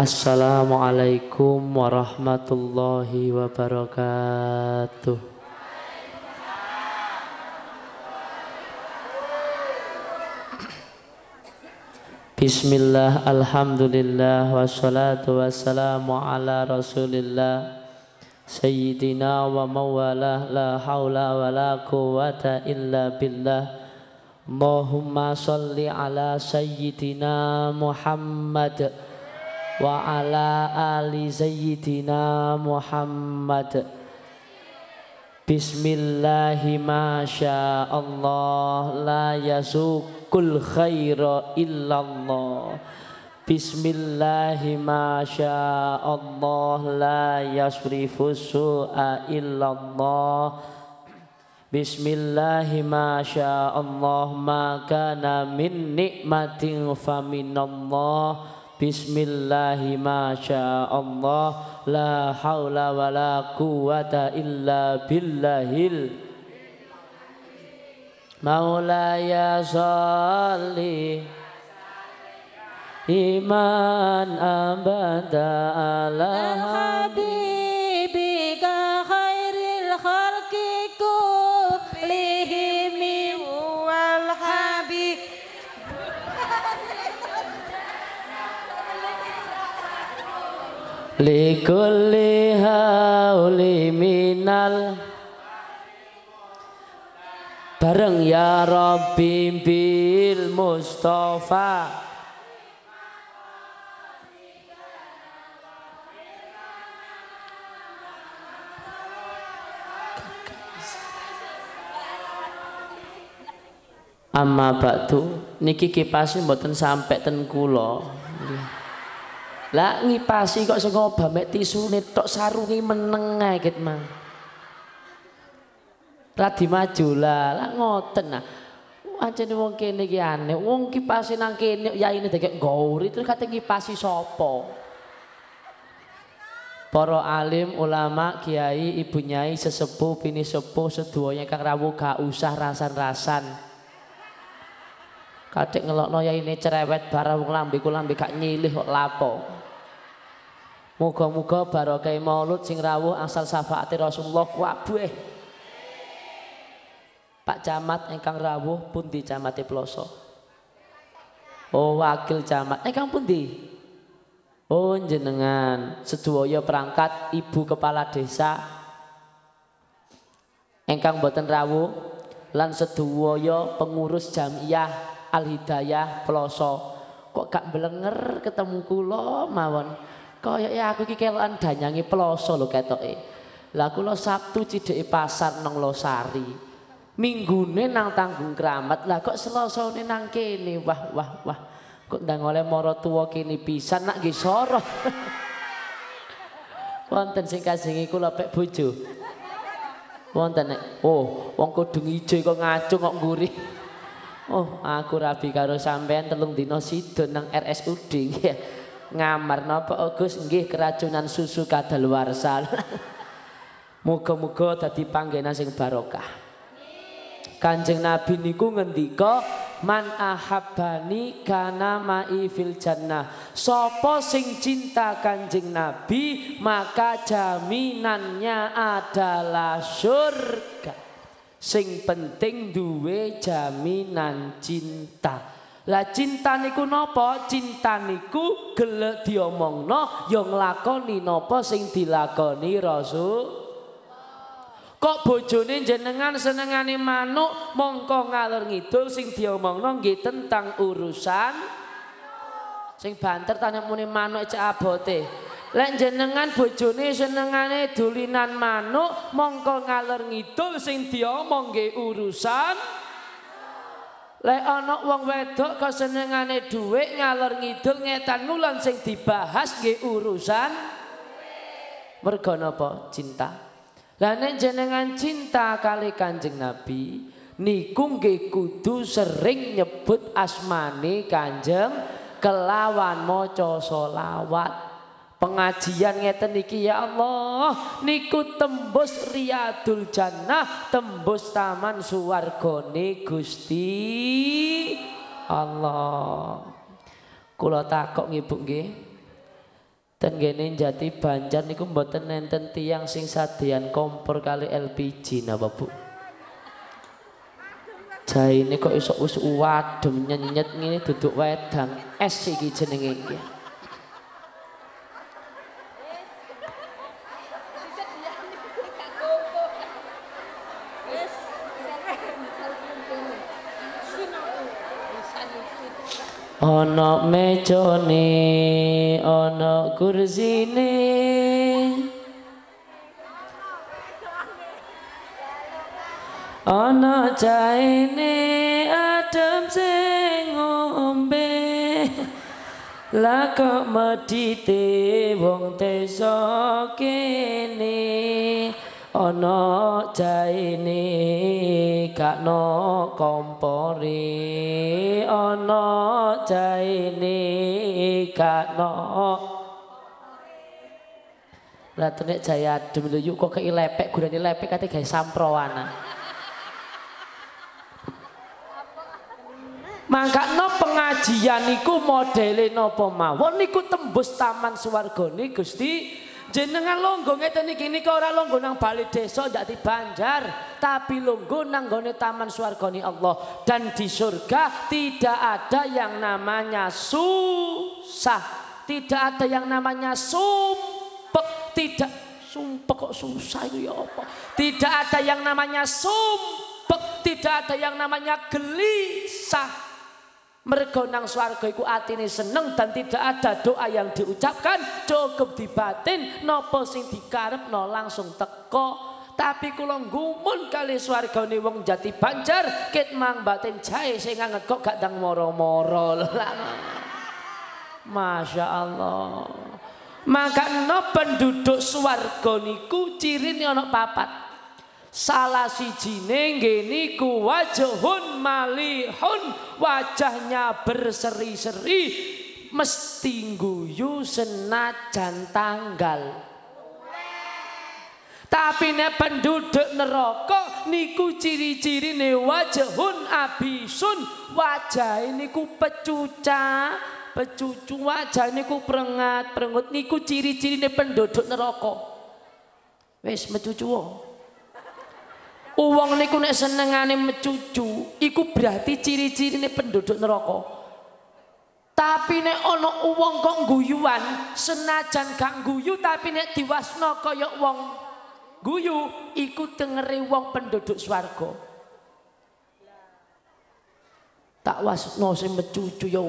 Assalamualaikum warahmatullahi wabarakatuh. Bismillah, Alhamdulillah, wassalatu wassalamu ala rasulillah Sayyidina wa mawalah, la hawla wa la quwata illa billah Allahumma salli ala Sayyidina Muhammad wa ala ali sayyidina Muhammad Bismillahi la yasukul khaira illallah Bismillahirrahmanirrahim. ma la yasrifu su'a illallah Bismillahirrahmanirrahim. ma Allah ma kana min nikmatin faminallah Bismillahi Allah La wa la quwata illa billahil Maulaya salli Iman abada ala habib likulli hauli minal bareng ya Rabbi bil Mustafa Amma batu niki kipasnya buatan sampai tengkulo. Lah ngipasi kok ngoba mek tisune tok sarungi meneng ae ket mah. Lah dimaju lah, lah ngoten nah. Anjene wong kene iki aneh, wong kipasi nang kene ya ini gauri terus kate ngipasi sapa? Para alim, ulama, kiai, ibu nyai, sesepuh, bini sepuh, seduanya kang rawuh gak usah rasan-rasan. Kadek ngelokno ya ini cerewet barang wong lambe ku lambe gak nyilih kok lapo. Moga-moga barokai maulud sing rawuh asal syafaati Rasulullah kabeh. Pak Camat Engkang rawuh di Camati e Ploso? Oh, wakil camat pun di. Oh, jenengan seduoyo perangkat ibu kepala desa Engkang boten rawuh lan seduoyo pengurus jamiah Al Hidayah Ploso. Kok gak belenger ketemu Kulo mawon. Kaya ya, aku iki kelokan danyangi peloso lho ketoke. Lah kula Sabtu cidheke pasar nang Losari. Minggune nang Tanggung Kramat. Lah kok Selosane nang kene. Wah wah wah. Kok ndang oleh mara tuwa kene pisan nak nggih soro. Wonten sing kajengi kula pek bojo. Wonten nek oh wong kodung ijo kok ngacung kok ngguri. Oh aku rabi karo sampean telung dina sidon nang RSUD ya. ngamar napa gih oh, keracunan nggih keracunan susu sal. Muga-muga dadi panggenan sing barokah. Kanjeng Nabi niku ngendika man ahabbani kana ma'i fil jannah. Sopo sing cinta Kanjeng Nabi maka jaminannya adalah surga. Sing penting duwe jaminan cinta. La cinta niku nopo? Cinta niku gelek diomongno ya nglakoni nopo sing dilakoni Rasul. Kok bojone jenengan senengane manuk mongko ngalur ngidul sing diomongno nggih tentang urusan sing banter tanya muni manuk cek abote. Lek jenengan bojone senengane dulinan manuk mongko ngalur ngidul sing diomong nggih urusan. Lek ana wong wedok kesenengane dhuwit ngalor ngidul ngetan ngulon sing dibahas nggih urusan mergo napa cinta. Lah nek jenengan cinta kali Kanjeng Nabi niku nggih kudu sering nyebut asmane Kanjeng kelawan maca selawat pengajian ngeten iki ya Allah niku tembus riadul jannah tembus taman suwargane Gusti Allah kula takok ibu nggih tenggene jati banjar niku mboten nenten tiang sing sadean kompor kali LPG napa Bu Jaine kok iso us wadem nyenyet ngene duduk wedang es iki jenenge iki ana mejane ana kursine ana caine adem sing ngombe lakok medite wong desa kene ana jaine gakno kompori ana jaine gakno Ratune jaya adem lho kok kei lepek gurane lepek kate gawe samprowana Mangkakno pengajian niku modele napa mawon niku tembus taman swargane Gusti Jenengan longgo ngeten iki nika ora longgo nang bali desa ndak di Banjar, tapi longgo nang gone taman swargane Allah dan di surga tidak ada yang namanya susah. Tidak ada yang namanya sumpek, tidak sumpek kok susah itu ya apa? Tidak ada yang namanya sumpek, tidak ada yang namanya gelisah. Mergo nang swarga iku atine seneng dan tidak ada doa yang diucapkan, cukup di batin napa sing no langsung teko. Tapi kula gumun kali ini wong jati banjar, kit mang batin jae sing nganget kok gak dang moro-moro. Masya Allah. Maka no penduduk swarga niku ciri ana papat salah si nggih niku wajehun malihun wajahnya berseri-seri mesti guyu senajan tanggal tapi ne penduduk neraka niku ciri-ciri ne wajhun abisun wajah ku pecuca pecucu wajah niku perengat perengut niku ciri-ciri ne penduduk neraka wis metu cuwo Uang niku nek senengane mecucu, iku berarti ciri-cirine penduduk neraka. Tapi nek ana uang kok guyuan, senajan gak guyu tapi nek diwasna kaya wong guyu, iku tengeri wong penduduk swarga. Tak wasno sing mecucu ya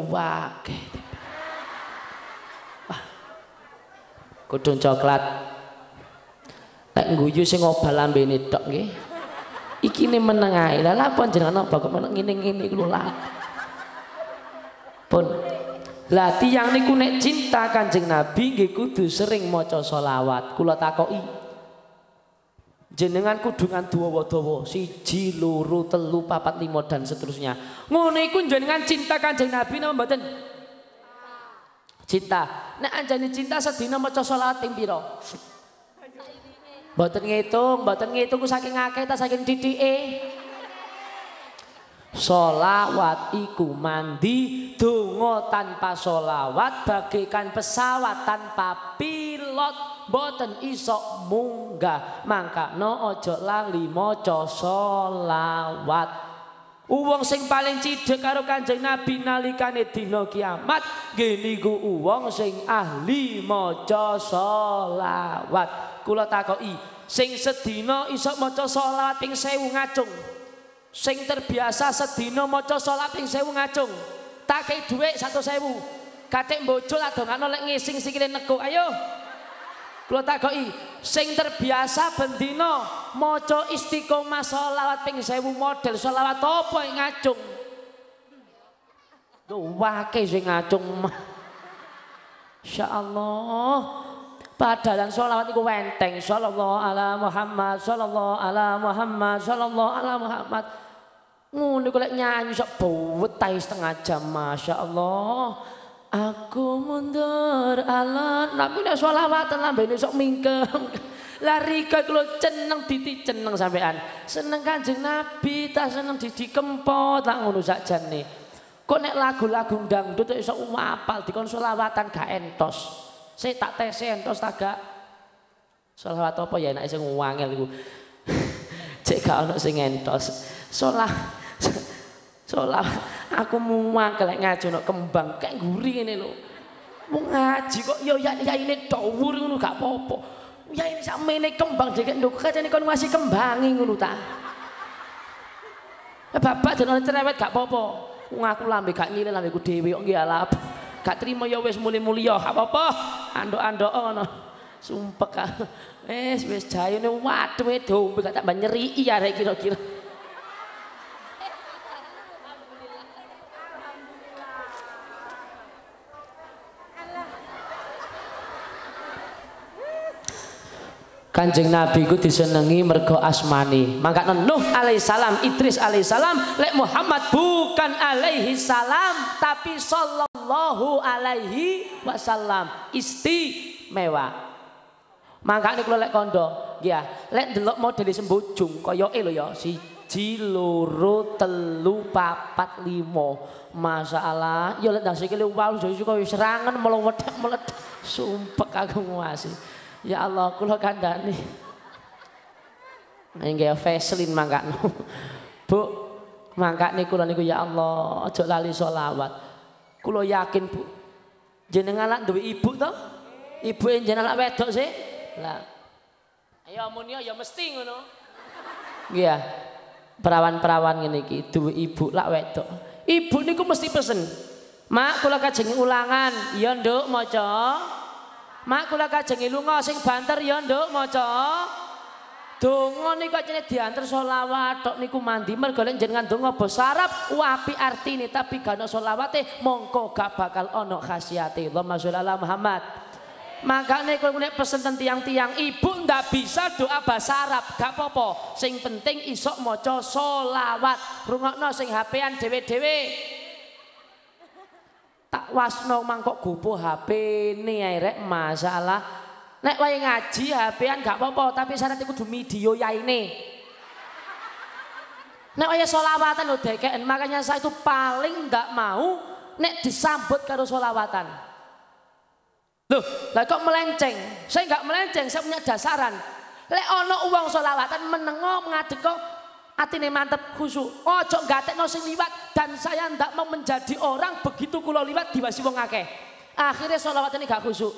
akeh. Wah. coklat. Nek guyu sing obal lambene tok nggih iki ini meneng ae lah pun jangan apa kok menang ini ini iku lah pun lah tiyang niku nek cinta Kanjeng Nabi nggih kudu sering maca solawat kulo takoi jenengan kudu dua dawa siji loro telu papat limo dan seterusnya ngono iku jenengan cinta Kanjeng Nabi nama mboten cinta nek anjani cinta sedina maca selawat ping pira Mboten ngitung, mboten ngitung ku saking akeh ta saking didike. Solawat iku mandi, dungo tanpa solawat bagaikan pesawat tanpa pilot boten iso munggah mangka no ojo lali moco solawat uang sing paling cidek karo kanjeng nabi nalikane dino kiamat gini ku uang sing ahli moco solawat kula takoki sing sedina iso maca salat ping 1000 ngacung sing terbiasa sedina maca salat ping 1000 ngacung tak kei dhuwit 100000 katik bojo ladongano lek ngising sikile neko ayo kula takoki sing terbiasa bendina maca istiqomah salat ping 1000 model salat apa ing ngacung duwake sing ngacung Insyaallah Padahal sholawat iku wenteng sallallahu ala Muhammad sallallahu ala Muhammad sallallahu ala Muhammad. Ngono iku lek nyanyi sok buwet setengah jam Masya Allah. Aku mundur alon tapi nek sholawatan lambene sok mingkem. Lari kok kalau ceneng titi ceneng sampean. Seneng Kanjeng Nabi, tak seneng didi kempot, tak ngono sakjane. Kok nek lagu-lagu dangdut itu iso apal di selawatan gak entos. Saya tak tesen entos tak gak. Selawat apa ya enak sing wangel iku. Cek gak ono sing entos. Solah solah aku muwangkel lek ngaji nak kembang kayak guri ini lho. Wong ngaji kok yo ya, ya ini dawuh ngono gak apa-apa. Ya ini sakmene kembang deket nduk kacane kon ngasih kembangi ngono ta. Ya bapak jenenge cerewet gak apa-apa. Wong aku lambe gak nyilih lambeku dhewe kok nggih alap. Gak terima ya wis muli-muli ya gak apa-apa. Ando-ando, ngono. Sumpek ah. Wis wis waduh, wadhe dombe gak tak nyeri arek kira-kira. Kanjeng Nabi ku disenengi mergo asmani. Maka Nuh alaihi salam, Idris alaihi salam, lek Muhammad bukan alaihi salam tapi sallallahu alaihi wasallam. Istimewa. Mangkane kula lek kondo, ya, lek delok model jung koyoke lho ya, si loro telu papat limo. Masalah ya lek dasi sikile wae iso kaya serangan meledak meledak sumpek aku Ya Allah, kula kandhani. Nggih Vaseline mangkano. Bu, mangkane kula niku ya Allah, aja lali selawat. Kula yakin, Bu. Jenengan lak duwe ibu to? ibu jenengan lak wedok sih. Lah. Ya munia ya mesti ngono. Iya, Perawan-perawan ngene iki duwe ibu lak wedok. Ibu niku mesti pesen. Mak kula kajeng ulangan, ya nduk maca. Mak kula kajengi lunga sing banter ya nduk maca. Donga niku jane diantar selawat tok niku mandi mergo lek jenengan donga bos sarap wapi artine tapi gano selawate mongko gak bakal ono khasiate Allahumma sholli ala Muhammad. Makane kula nek pesen ten tiang-tiang ibu ndak bisa doa bahasa Arab, gak apa Sing penting isok maca selawat. Rungokno sing hapean an dhewe-dhewe. tak wasno mangkok gupo HP ini ya, rek masalah nek wae ngaji HP-an gak apa-apa tapi syarat iku kudu video ini. nek wae solawatan lho dekeken makanya saya itu paling ndak mau nek disambut karo solawatan loh lah kok melenceng saya nggak melenceng saya punya dasaran lek ono uang solawatan menengok ngadek kok Atine mantep khusyuk. Ojo oh, gatekno sing liwat dan saya ndak mau menjadi orang begitu kula liwat diwasi wong akeh. Akhire selawat ini gak khusyuk.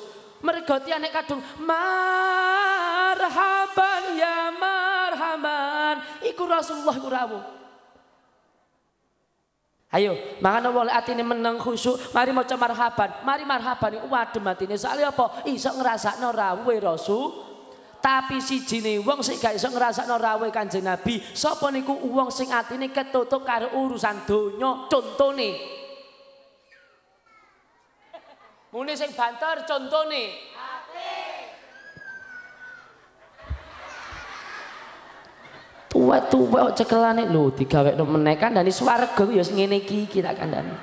Mergoti anek kadung marhaban ya marhaban, Iku Rasulullah iku rawuh. Ayo, mangan hati ini menang khusyuk. mari mau marhaban. Mari marhaban waduh wadem ini, soalnya apa? Iso ngrasakno rawuhe Rasul. Tapi sijine wong sing gak iso ngrasakno kan Kanjeng Nabi, sapa niku wong sing atine ketutup karo urusan donya contone. Mune sing banter contone. tua tuwa cekelane lho digawekno meneh kandhani swarga ya ngene iki kita dan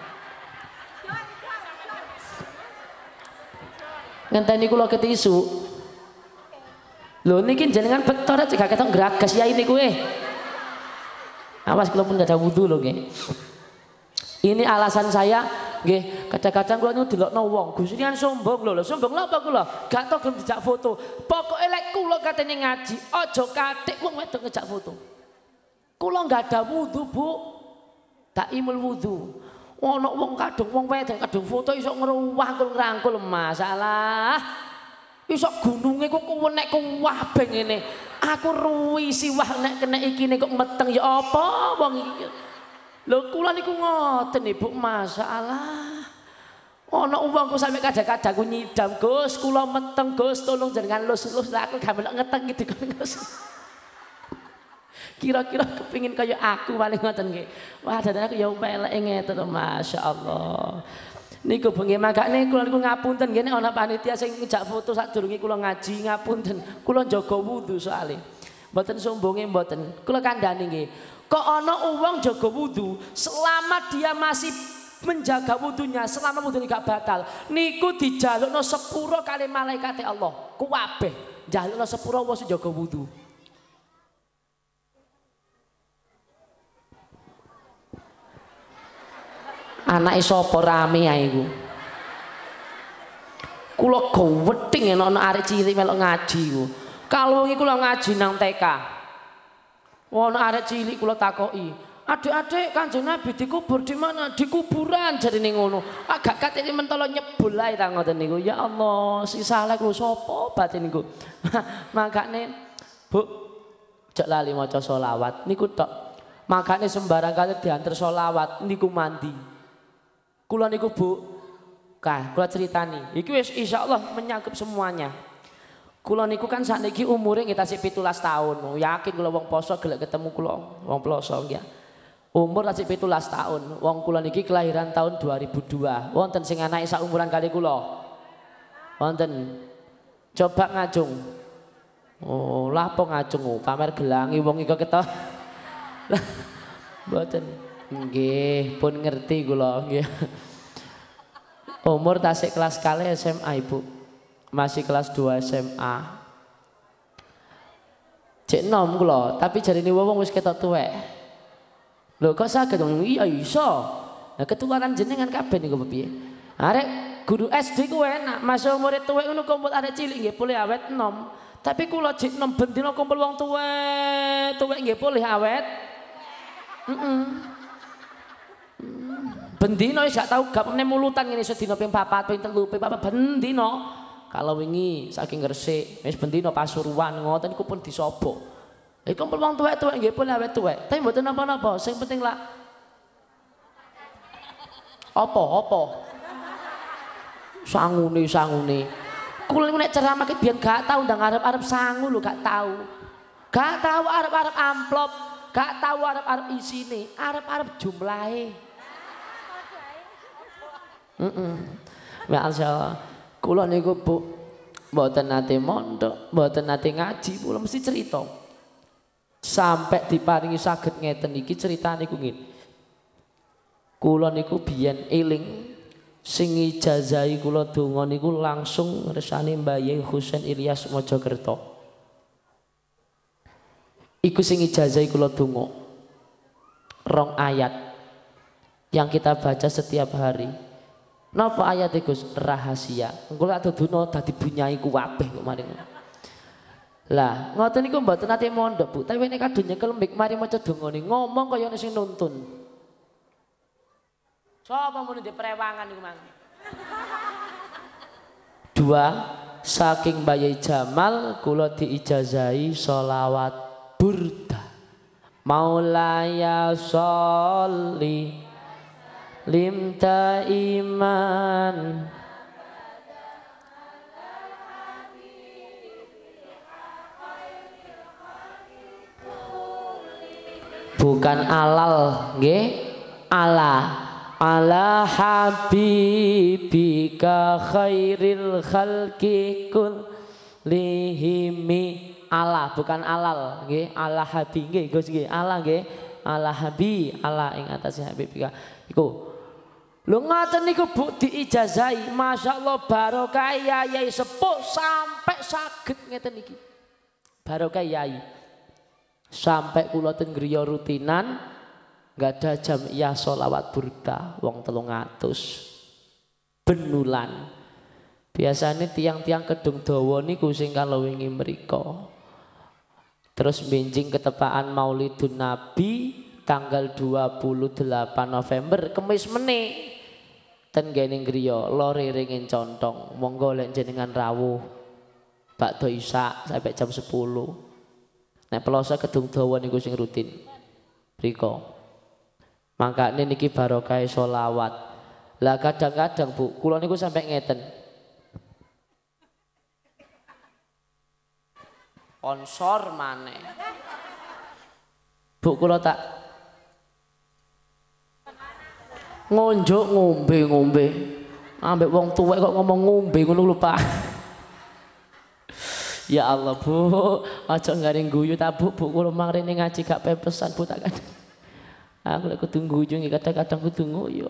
ngenteni kula ketisu Lho niki jenengan bentar aja gak ketok gragas ya ini kue. Eh. Awas kalau pun gak ada wudhu loh nggih. Ini alasan saya nggih, kadang-kadang kula lo delokno wong, Gusti kan sombong lho, sombong lo apa lo Gak tau gelem ngejak foto. Pokoke lek kulo katene ngaji, ojo katik wong wedok ngejak foto. kulo gak ada wudhu, Bu. Tak imul wudhu. Ono wong kadung wong wedok kadung foto iso gue ngrangkul masalah. Isok kok ku kuwenek kuwabeh ini, Aku ruwi siwah nek kena iki kok meteng ya apa wong iki. Lho kula niku ngoten Ibu masalah. Ana wong ku sampe kadang-kadang ku nyidam, Gus, kula meteng Gus, tolong jenengan lus-lus lah aku gak melok ngeteng gitu kan Gus. kira-kira kepingin kaya aku paling ngoten nggih. Wah, dadan aku ya melek ngeten Masya Allah Niku bengi nih, kula niku ngapunten ngene ana panitia sing ngejak foto sadurunge kula ngaji ngapunten. Kula jaga wudhu soalnya, boten sombongin boten, Kula kandani nggih. Kok ono uang jaga wudhu, selama dia masih menjaga wudhunya, selama wudune gak batal niku dijalukno sepuro kali malaikat e Allah kuwabeh jalukno sepuro wosu jaga wudhu. Anak sapa rame ya ibu kulo gowething ya nono arek cilik melok ngaji ibu kalau iku ngaji nang TK wono arek cilik kulo takoki adik-adik kanjeng Nabi dikubur di mana? Di kuburan jadi nengono. ngono. Agak kat ini mentolo nyebul lah itu ngoten Ya Allah, si salah kulo sopo batin niku. Makane bu, cek lali maca solawat. Niku tok. Makane sembarang kali diantar solawat. Niku mandi. Kula niku Bu, kah kula ceritani. Iki wis insyaallah menyangkut semuanya. Kula niku kan sakniki umure kita tasih 17 tahun. Yakin kula wong poso gelek ketemu kula wong poso ya. Umur tasih 17 tahun. Wong kula niki kelahiran tahun 2002. Wonten sing anake sak umuran kali kula. Wonten. Coba ngajung. Oh, lah po ngajung pamer gelangi wong iki ketok. Mboten. Nggih, pun ngerti kula nggih. Umur tasik kelas kali SMA, Ibu. Masih kelas 2 SMA. Cek nom kula, tapi jarine wong wis ketok tuwek. Lho kok saged iya iso. Nah, ketularan jenengan kabeh niku piye? Arek guru SD ku enak, masa umur tuwek ngono kumpul arek cilik nggih boleh awet nom. Tapi kula cek nom bendina kumpul wong tuwek, tuwek nggih boleh awet. Heeh. Mm -mm. Bendino gak tau gak pernah mulutan ini sedino, ping papat ping telu ping papat bendino. Kalau wingi saking gersik, wis bendino Pasuruan ngoten iku pun disobok. Iku pun wong tuwek-tuwek nggih pun awet tuwek. Tapi mboten napa-napa, sing penting lah apa apa sangune sangune kula niku nek ceramah ki biyen gak tau ndang arep-arep sangu lho gak tau gak tau arab-arab amplop gak tau arab arep isine arab-arab jumlahe Heeh. Masyaallah. Kulo niku Bu buat nanti mondok, buat nanti ngaji, kulo mesti cerita. Sampai diparingi sakit ngeten iki cerita niku ngene. Kulo niku biyen iling, sing ijazahi kulo donga niku langsung resani Mbah Husain Ilyas Mojokerto. Iku sing jazai kulo tunggu. Rong ayat yang kita baca setiap hari. Napa ayat itu rahasia? Engkau lak dudono tadi bunyai ku kabeh kok Lah, ngoten niku mboten nate mondok, Bu. Tapi nek kadunya nyekel mik mari maca dongane, ngomong kaya sing nuntun. Coba mun di prewangan nih Mang? Dua, saking Bayi Jamal kula diijazahi solawat burda. Maulaya sholli lim ta iman bukan alal nge ala ala habibika khairil khalqi lihimi ala bukan alal nggih ala habi nggih Gus nggih ala nggih ala habi ala ing atase habibika iku Lu ngaten niku Bu diijazai, masyaallah barokah yai sepuh sampai sakit ngeten iki. Barokah yai. Sampai kula teng rutinan nggak ada jam ya solawat burda wong telung atus benulan biasanya tiang-tiang kedung dawa niku sing kalawingi meriko terus benjing ketepaan maulidun nabi tanggal 28 November kemis meneh ten gening griya lore ringin contong monggo lek jenengan rawuh bakdo isa sampai jam 10 nek pelosok gedung dawa niku sing rutin mriko makane niki barokah solawat lah kadang-kadang Bu kula niku sampai ngeten konsor mana Bu kula tak ngonjok ngombe ngombe ambek wong tuwek kok ngomong ngombe ngono lupa Ya Allah bu, aja garing guyu tabuk bu, kalau mangrin ngaji gak pepesan bu tak Aku lek kudu guyu kadang-kadang kudu guyu.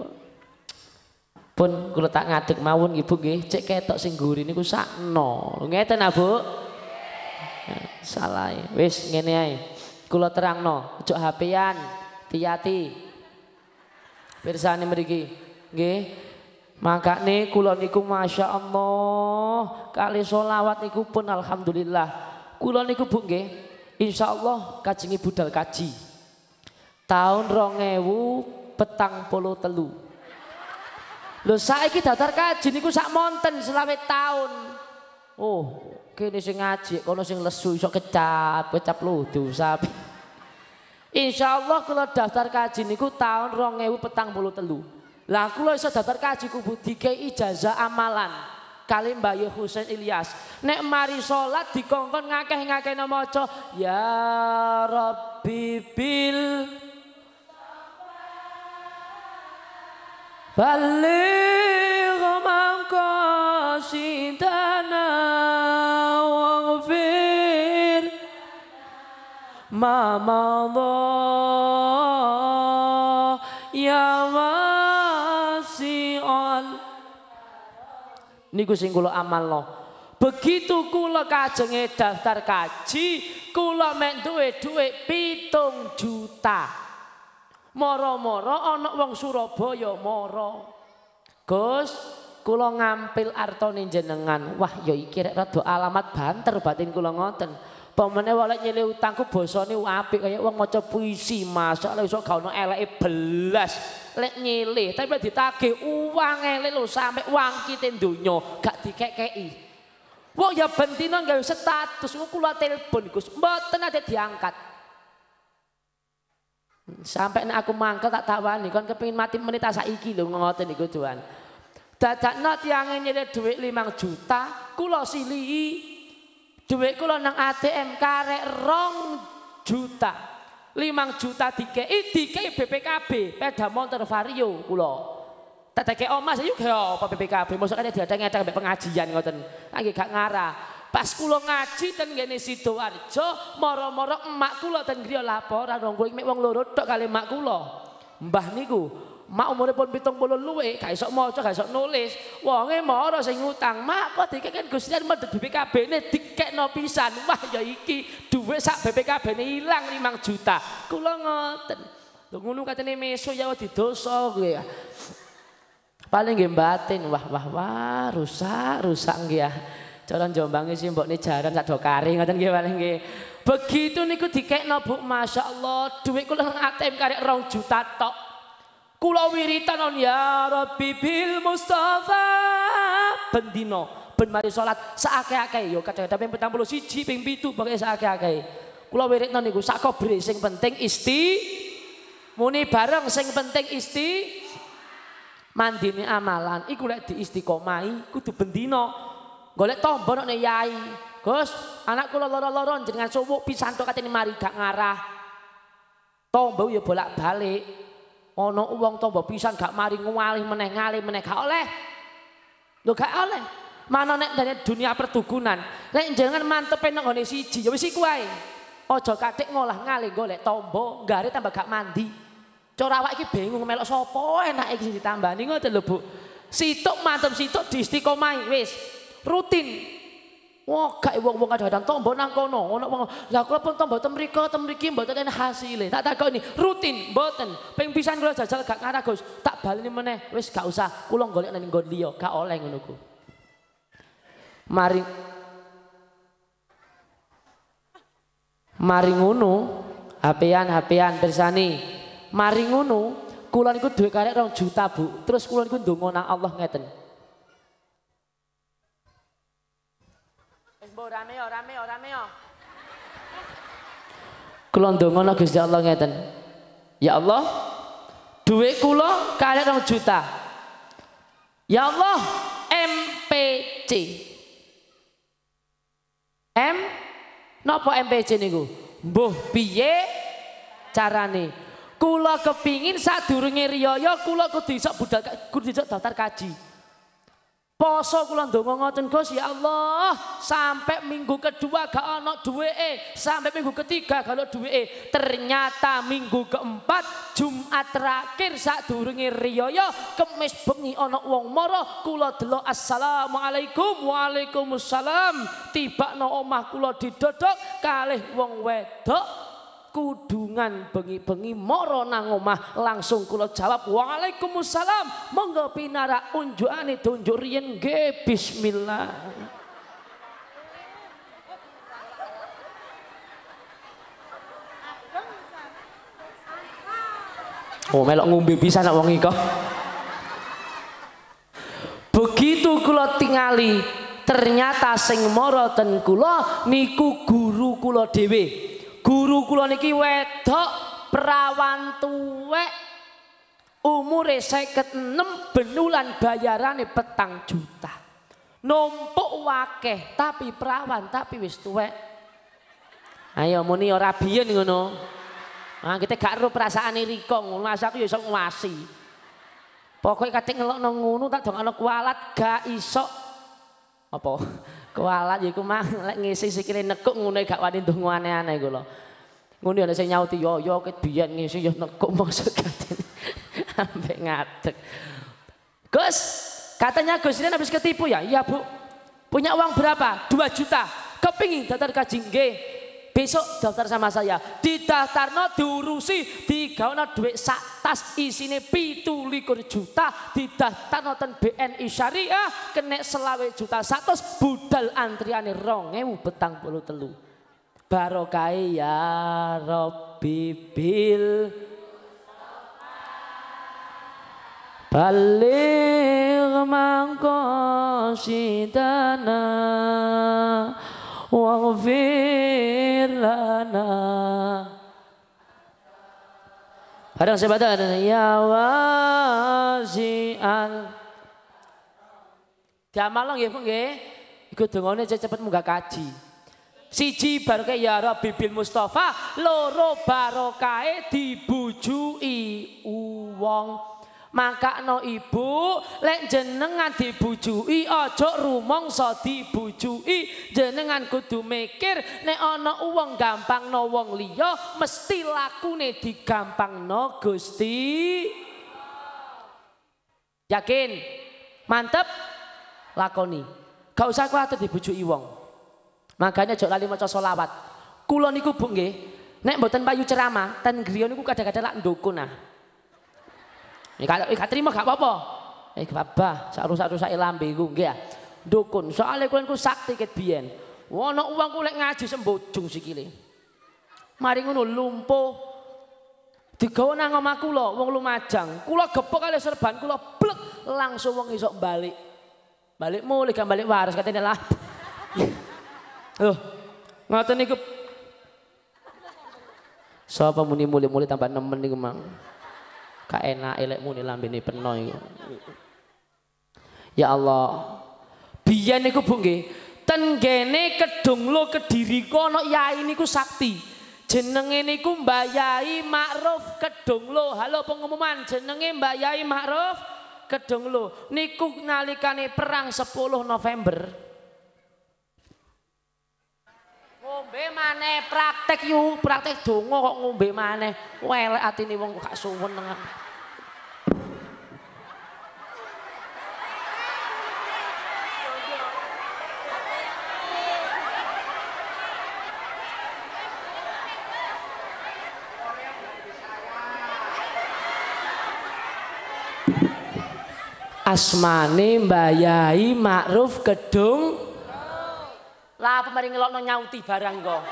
Pun kula tak ngadeg mawon ibu gih cek ketok sing guri niku sakno. Ngeten ah bu? Salah. E. Wis ngene ae. Kula terangno, ojo hp hati-hati. Pirsani mriki. Makak nih kuloniku niku allah, kali sholawat niku pun alhamdulillah. kuloniku niku Bu nggih, insyaallah kajengi budal kaji. Tahun rongewu petang polo telu. Lho saiki daftar kaji niku sak monten selama tahun. Oh, kini sing ngaji kono sing lesu iso kecap, kecap lu dosa. Insya Allah kalau daftar kaji niku tahun rong petang bulu telu. Lah kalau iso daftar kaji kubu tiga ijazah amalan. Kali Mbak Husain Ilyas. Nek mari sholat dikongkon ngakeh ngakeh nama Ya Rabbi bil. Balik mangkosidana. ما مضى يا واسع niku sing kula amalno begitu kula kajenge daftar kaji kula mek duwe dhuwit pitung juta moro-moro ana wong Surabaya moro Gus kula ngampil artane jenengan wah ya iki rek rada alamat banter batin kula ngoten Pemene oleh nyilih utangku basane apik kaya wong maca puisi, masak lek iso gak ono eleke belas. Lek nyilih, tapi lek ditagih uang elek lho sampe wangkite donya gak dikekeki. Wong ya bentino gawe status ngono kula telepon Gus, mboten ate diangkat. Sampai nek aku mangkel tak tawani kon kepengin mati menit saiki lho ngoten niku doan. Dadakno tiange nyilih dhuwit 5 juta, kula silihi Duitku lo nang ATM karek rong juta. Limang juta dikei, dikei BPKB. Peda motor vario kulo. Tetek omas ayo ke apa BPKB. Masuk diadang dia ada pengajian ngoten. Lagi gak ngara. Pas kulo ngaji ten gini Sidoarjo, moro-moro emak kulo ten gria laporan. Ngomong gue wong lorot kali emak kulo. Mbah niku, Mak umuripun pitung puluh luwe, gak iso maca, gak iso nulis. Wonge mara sing ngutang, mak kok dikeken Gustian medhek BPKB-ne dikekno pisan. Wah ya iki dhuwit sak BPKB-ne ilang 5 juta. Kula ngoten. Lho ngono katene meso ya didosa kowe ya. Paling nggih batin, wah wah wah rusak, rusak nggih ya. Calon jombangi sih mbokne jaran sak dokari kari ngoten nggih paling nggih. Begitu niku dikekno Bu, masyaallah, dhuwit kula nang ATM karek 2 juta tok. Kulau wiritan on ya Rabbi bil Mustafa bendino ben mari salat saake-ake ya kadang-kadang ping 81 ping bitu, pokoke saake-ake. Kula wiritno niku sak kobre sing penting isti muni bareng sing penting isti mandine amalan iku lek di isti komai, kudu bendino golek tombo nek yai Gus anak kulau loro-loro jangan suwuk pisanto katene mari gak ngarah tombo ya bolak-balik Ana wong tamba pisang gak mari ngalih meneh ngalih meneh gak oleh. lo gak oleh. Mana nek dari dunia pertukunan, nek jenengan mantep nang ngene siji ya wis iku wae. Aja katik ngolah ngalih golek tamba, gare tambah gak mandi. Cara awak iki bingung melok sapa enake sing ditambani ngoten lho, Bu. Situk mantep situk diistiqomah wis rutin Wah, kayak wong wong ada, dan tombol nang kono, ono wong lah kalau pun tombol tem mriko tem mriki hasilnya. Tak tak Tak ini rutin mboten. Pengpisan kau kula jajal gak ngarah Gus, tak baleni meneh. Wes gak usah, kula golek nanti nggon liya, gak oleh ngono Mari Mari ngono, hapean hapean bersani. Mari ngono, kula ikut dua kali orang juta, Bu. Terus kula ikut dungo nang Allah ngeten. Rameo, Rameo, Rameo. yo, rame yo. Gusti Allah ngeten. Ya Allah, duit kula kalih 2 juta. Ya Allah, MPC. M nopo MPC niku? Mbuh piye carane? Kula kepingin saat riyaya kula kudu iso budak, kudu iso daftar kaji. Poso kula ndonga ngoten Gus ya Allah, sampai minggu kedua gak ana duweke, sampai minggu ketiga gak ana duweke. Ternyata minggu keempat Jumat terakhir saat sadurunge riyaya kemis bengi ono wong moro kula delok assalamualaikum waalaikumsalam tiba no omah kula didodok kalih wong wedok kudungan bengi-bengi moro nang omah langsung kula jawab Waalaikumsalam monggo pinara unjukane tunjuk riyen nggih bismillah Oh melok ngombe bisa nak wong kok Begitu kula tingali ternyata sing moro ten kula niku guru kula dhewe guru kula niki wedok perawan tuwek umure 56 benulan bayarane petang juta. Numpuk wakeh tapi perawan tapi wis tuwek. Ayo muni ora biyen ngono. Nah, kita gak perasaan iri kong, masa aku yo ya iso ngwasi. Pokoke katik ngelokno ngono tak dongano kualat gak iso apa Kualat ya iku mah lek ngisi sikile nekuk ngene gak wani ndonga aneh-aneh iku lho. Ngene ana sing nyauti yo yo ket biyen ngisi yo nekuk maksud katene. Ambek ngadeg. Gus, katanya Gus ini habis ketipu ya? Iya, Bu. Punya uang berapa? 2 juta. Kepingin datar kajing nggih. Besok daftar sama saya. Di Didaftarno diurusi digaono duit sak tas isine likur juta didaftarno ten BNI Syariah kena selawe juta satu. budal antriane 2000 betang puluh telu. Barokai ya Robbi bil Balik mangkosidana wafir Kadang saya baca ya wasial. Diamal ya, nggih Bu ikut Iku dongane cepet muka kaji. Siji kayak ya Rabbi bil Mustafa, loro di e dibujui uang no ibu lek jenengan dibujui rumong so dibujui jenengan kudu mikir nek uang gampang no wong liyo, mesti lakune no Gusti yakin mantep lakoni gak usah kuwatir dibujui wong makanya aja lali maca solawat kula niku Bu nggih nek mboten payu ceramah ten griya niku kadang-kadang lak nah Ya, kalau gak terima gak apa-apa. Eh babah, sak rusak-rusak lambe iku nggih ya. Dukun, soalnya kalian ku sakti ket biyen. Wono uang kulek ngaji sembojong sikile. Mari ngono lumpuh. Digawa nang omah kula wong Lumajang. Kula gepok kali serban kula blek langsung wong isok balik. Balik mulih gak balik waras katene lah. Loh, ngoten niku Sapa muni mulih-mulih tambah nemen niku mang. Kak enak elekmu ni lambi ni penoy. Ya Allah, biar ni ku bungi. Tenggene kedung lo kediri ku no yai ni ku sakti. Jenenge ni ku mbak yai Halo pengumuman, jenenge mbak yai makrof kedung lo. perang 10 November. ngombe maneh praktek yu, praktek dongo kok ngombe maneh. ati atine wong kak gak suwen Asmani asmane mbayai Ma'ruf Kedung lah apa mari ngelokno nyauti barang kok.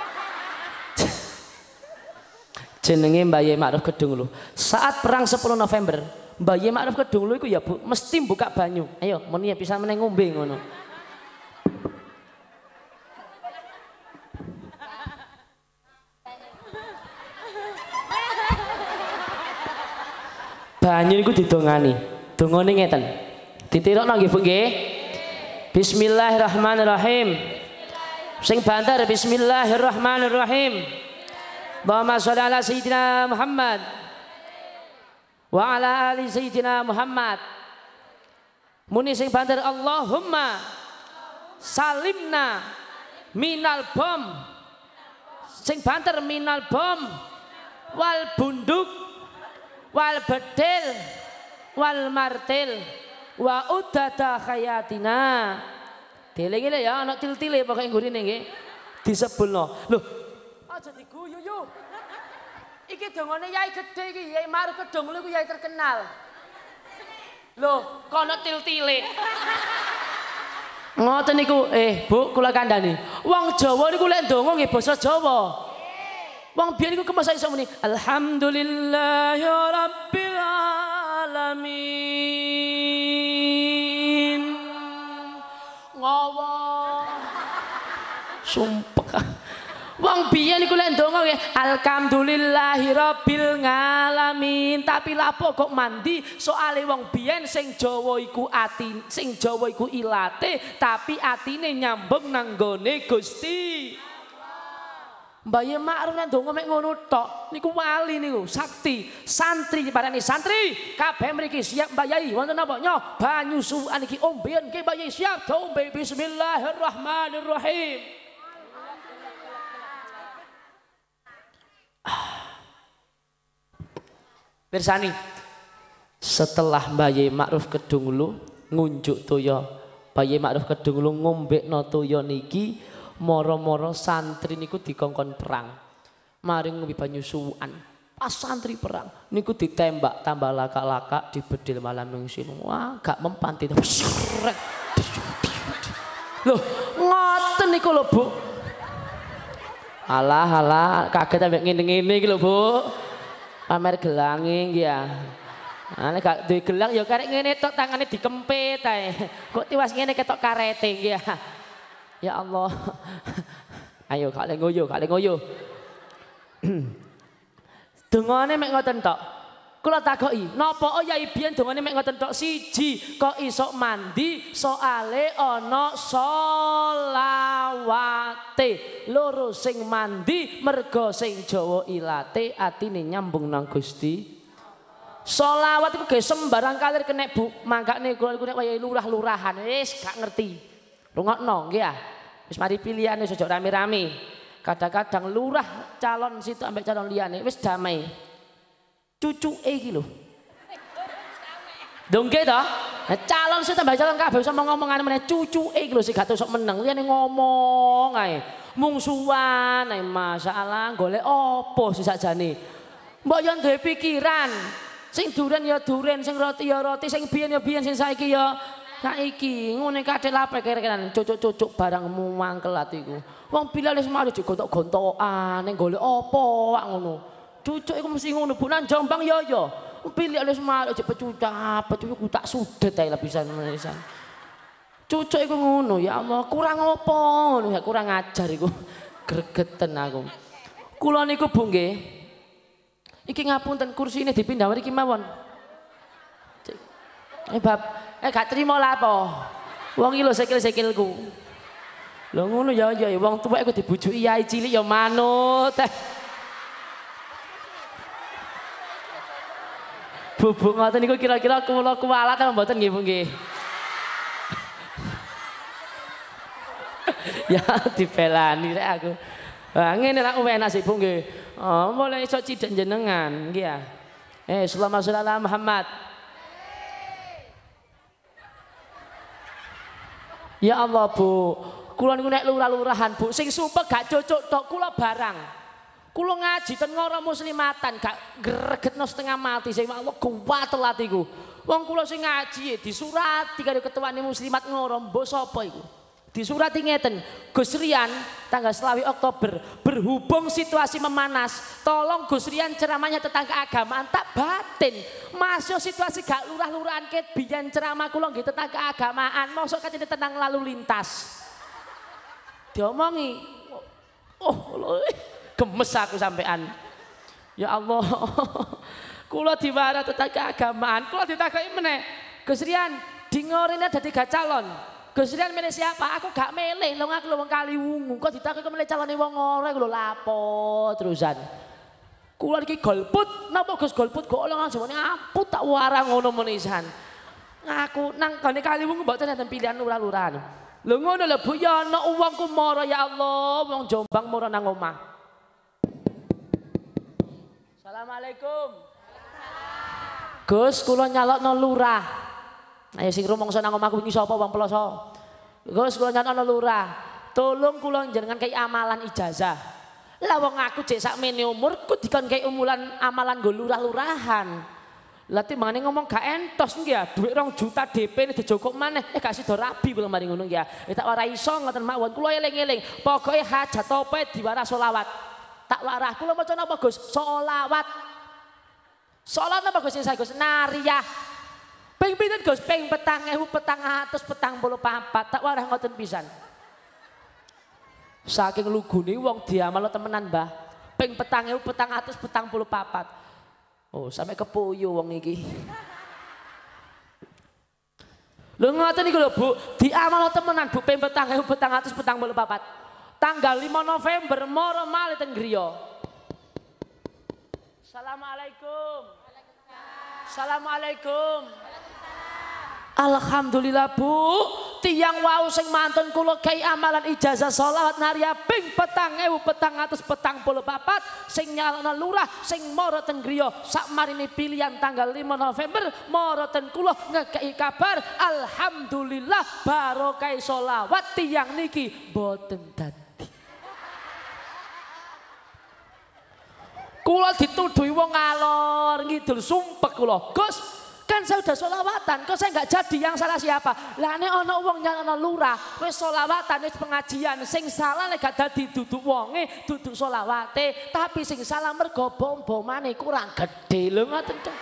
Jenenge Mbak Yai Ma'ruf Gedung lu. Saat perang 10 November, Mbak Yai Ma'ruf Gedung lu iku ya Bu, mesti buka banyu. Ayo, ya bisa meneng ngombe ngono. Banyu niku didongani. Dongane ngeten. Ditirokno nggih Bu nggih. Bismillahirrahmanirrahim. Sing banter bismillahirrahmanirrahim. Allahumma sholli ala sayyidina Muhammad wa ala ali sayyidina Muhammad. Muni sing banter Allahumma salimna minal bom. Sing banter minal bom wal bunduk wal bedil wal martil wa udada khayatina Dele-dele ya anak til-tile gurih nengi. Di sebelah. Loh, aja di diguyu yo. Iki dongane yai gedhe iki, yai Maru Kedung lho yai terkenal. Loh, kono til-tile. Ngoten niku, eh Bu, kula kandhani. Wong Jawa niku lek ndonga nggih basa Jawa. Wong biyen niku kemasa iso muni alhamdulillahirabbil alamin. ini iku lek ndonga nggih alhamdulillahirabbil tapi lapo kok mandi soale wong biyen sing Jawa iku ati sing Jawa iku ilate tapi atine nyambung nang gone Gusti Mbak makruf nek ndonga mek ngono tok niku wali niku sakti santri nih santri kabeh meriki siap Mbak Yai wonten napa nyoh banyu suhu aniki ombean ke Mbak Yai siap diombe bismillahirrahmanirrahim Pirsani, setelah Bayi Yai Ma'ruf Kedunglu ngunjuk toyo, Bayi Yai Ma'ruf Kedunglu ngombek no toyo niki, moro-moro santri niku dikongkon perang. Mari ngombe banyu Pas santri perang niku ditembak tambah laka-laka bedil malam mingsin. Wah, gak mempan tidak. Loh, ngoten niku lho, Bu. Alah alah kaget kita ngene-ngene iki lho, Bu. Pamer gelangin iki ya. Ane gak gelang ya karek ngene tok tangannya dikempit ae. Kok tiwas ngene ketok karetin iki ya. Ya Allah. Ayo kak lengoyo, kak lengoyo. Dungane mek ngoten tok. Kula takoki, napa oh Yai biyen dongane mek ngoten tok siji kok iso mandi soale ana solawate. Loro sing mandi mergo sing Jawa ilate atine nyambung nang Gusti. Solawat iku ge sembarang kalir kena bu mangkane kula iku nek waya lurah-lurahan wis gak ngerti. Rungokno nggih ya. Wis mari pilihane sojo rame-rame. Kadang-kadang lurah calon situ ambek calon liyane wis damai cucu E gitu dongke toh nah, calon sih tambah calon kabeh usah ngomong aneh mana, cucu E gitu sih gak sok meneng liane ngomong ae mungsuan ae masalah golek opo sih nih, mbok yo duwe pikiran sing duren ya duren sing roti ya roti sing biyen ya biyen sing saiki ya saiki ngene kadhe lapek kira-kira cucu cucuk barangmu mangkel atiku wong bilal wis malah digontok-gontokan ning golek opo wak ngono Cucuk iku mesti ngono, Bu. Nang Jombang yo ya, yo. Ya. Pilih oleh semal aja apa, pecucah ku tak sudah ae lapisan lapisan. Cucuk iku ngono, ya Allah, kurang apa ya kurang ajar iku. Gregeten aku. Kula niku Bu nggih. Iki ngapunten kursine dipindah mriki mawon. Eh bab, eh gak trimo lah apa. Wong iki sekil-sekilku. lo ngono ya ya, ya. wong tuwek iku dibujuki yai cilik ya manut. Eh, Bubuk ngoten niku kira-kira kula kualat apa mboten nggih Bu nggih? ya dibelani rek aku. Wah, ngene nek uwe Bu nggih. Oh, mulai iso cidek jenengan nggih ya. Eh, selama selama Muhammad. Ya Allah, Bu. Kula niku nek lurah-lurahan, Bu, sing sumpek gak cocok tok kula barang. Kulo ngaji tengoro kan muslimatan gak nos setengah mati sing Allah telat iku. Wong kulo sing ngaji ya, disurati karo ketuane muslimat ngoro mbok sapa iku. Disurati ngeten, Gus Rian tanggal selawi Oktober berhubung situasi memanas, tolong Gus Rian ceramahnya tentang keagamaan tak batin. Masuk situasi gak lurah-lurahan ket biyen ceramah kula nggih tentang keagamaan, mosok kacene tentang lalu lintas. Diomongi. Oh, oh, oh gemes aku sampean. Ya Allah. Kula diwara tentang keagamaan, kula ditakoki meneh. Gus Rian, dingorene ada tiga calon. Gus Rian milih siapa? Aku gak milih, lo ngaku lo kali wungu. Kok ditakoki kok milih calon wong ora lho lapo terusan. Kula iki golput, napa Gus golput lo ora semuanya ngaput tak warang ngono menisan. Ngaku nang kali wungu mbok enten pilihan lurah-lurahan. Lho ngono lho ya ana wong ya Allah, uang Jombang moro nang omah. Assalamualaikum. Gus, kulo nyalot no lurah. Ayo sing so nang aku so sopo bang peloso? Gus, nyalot no lurah. Tolong kulo jangan kayak amalan ijazah. Lah wong aku jek meni umurku dikon kayak umulan amalan gue lurah-lurahan. Lah mana ngomong gak entos nggih ya, Duit rong juta DP ne dijokok mana? Eh kasih sido rabi belum mari ngunung ya. Eh warai ora iso ngoten mawon Kulo eleng eleng. Pokoknya hajat di diwara solawat. Tak warah. Kula maca napa Gus? Solawat. Solawat napa Gus saya Gus? Nariyah. Ping pinten Gus? Ping 4000 ewu petang Tak warah ngoten pisan. Saking lugune wong diamal temenan mbah. Ping petang ewu petang Oh sampai kepuyu wong iki. Lho ngoten gue lho Bu, malu temenan Bu ping petang ewu petang petang papat tanggal 5 November moro Mali Tenggrio. Assalamualaikum. Assalamualaikum. Alhamdulillah Bu, tiang wau sing mantun kulo kei amalan ijazah sholat narya ping petang ewu petang atas petang puluh papat sing nyalana lurah sing moro teng sak marini pilihan tanggal 5 November moro ten kulo ngekei kabar alhamdulillah barokai sholawat tiang niki boten dat kulo dituduhi wong ngalor ngidul sumpek kulo, Gus, kan saya udah solawatan, kok saya nggak jadi yang salah siapa? Lah ini ono wong nyalana lurah, wis solawatan wis pengajian, sing salah nek gak dadi duduk wonge, duduk solawate, tapi sing salah mergo bom-bomane kurang gede lho ngoten to.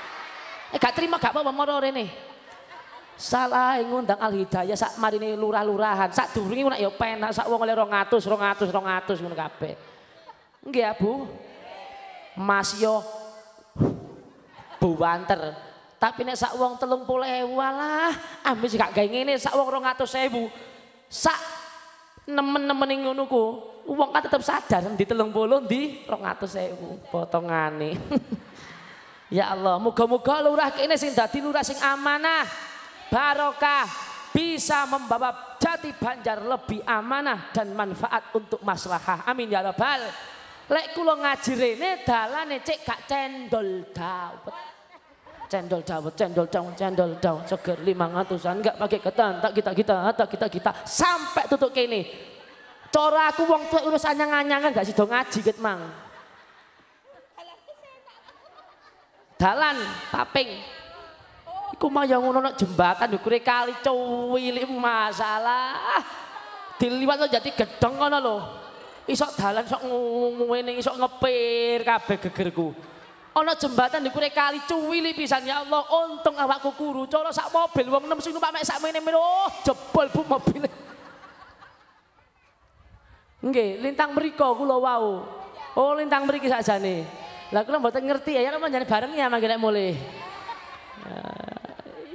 Eh gak terima gak apa-apa moro rene. Salah eh, ngundang Al Hidayah sak marine lurah-lurahan, sak durunge ora ya penak sak wong oleh 200, 200, 200 ngono kabeh. Nggih, Bu. Mas yo buwanter. Tapi nek sak wong 30.000 alah, ambis gak gawe ngene sak wong 200.000. Sak nemen-nemen ngono ku, wong kan tetep sadar di 30 di 200.000 potongane. ya Allah, moga moga lurah kene sing dadi lurah sing amanah, barokah, bisa membawa jati banjar lebih amanah dan manfaat untuk maslahah. Amin ya rabbal Lek kula ngaji rene dalane cek gak cendol dawet. Cendol dawet, cendol dawet, cendol dawet seger lima ratusan gak pakai ketan, tak kita-kita, tak kita-kita sampai tutup kini. Cora aku wong tua urus anyang-anyangan gak dong ngaji gitu mang. Dalan taping, Iku mah yang ngono jembatan ukure ya kali cowili masalah. Diliwat jadi gedeng ngono lo isok dalan sok ngene isok ngepir kabeh gegerku. ono jembatan di kure kali cuwili pisan ya Allah untung awakku kuru colo sak mobil wong nem sing numpak mek sak mene oh jebol bu mobil. Nge, lintang meriko kula wau. Oh lintang sak jane Lah kula mboten ngerti ya, ya kan menjane bareng ya mangke nek mulih. Ya,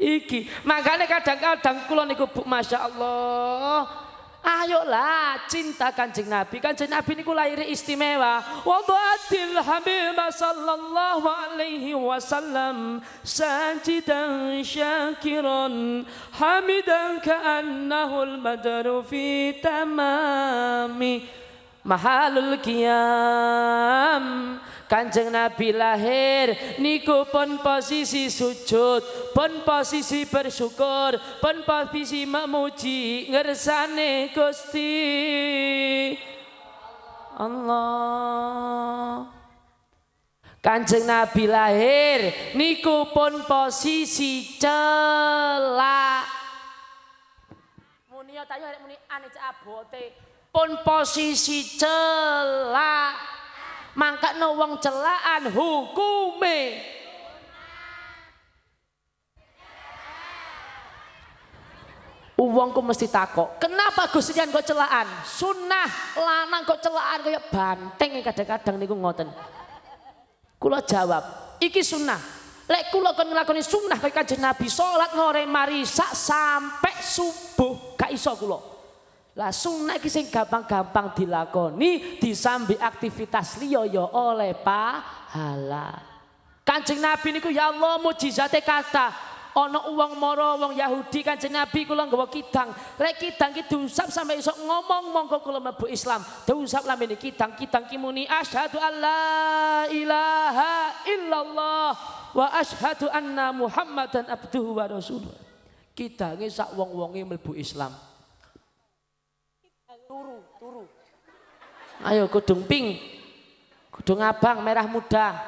iki, makanya kadang-kadang kula niku Bu Masya Allah, Ayolah cinta kanjeng Nabi. Kanjeng Nabi ku lahir istimewa. Wadadil Habibah sallallahu alaihi wasallam sajidan syakiran hamidan ka'annahul al-madaru fi tamami mahalul qiyam. Kanjeng Nabi lahir niku pun posisi sujud, pun posisi bersyukur, pun posisi memuji ngersane Gusti Allah. Kanjeng Nabi lahir niku pun posisi celak. Muni ya, yo tayo muni ane cabote pun posisi celak mangkakno wong celaan hukume Uwongku mesti takok. Kenapa Gus Rian kok celaan? Sunnah lanang kok celaan kaya banteng kadang-kadang niku ngoten. Kula jawab, iki sunnah. Lek kula kon nglakoni sunnah kaya Kanjeng Nabi salat ngore mari sak sampai subuh gak iso kula. Lah sunnah iki sing gampang-gampang dilakoni disambi aktivitas liya ya oleh pahala. Kanjeng Nabi niku ya Allah mujizate kata ana uang moro wong Yahudi Kanjeng Nabi kula nggawa kidang lek kidang ki diusap sampai iso ngomong mongko kula mlebu Islam diusap lamene kidang kidang ki muni asyhadu alla ilaha illallah wa asyhadu anna muhammadan abduhu wa rasuluh kidange sak wong-wonge mlebu Islam Turu, turu. Ayo kudung pink. Kudung abang merah muda.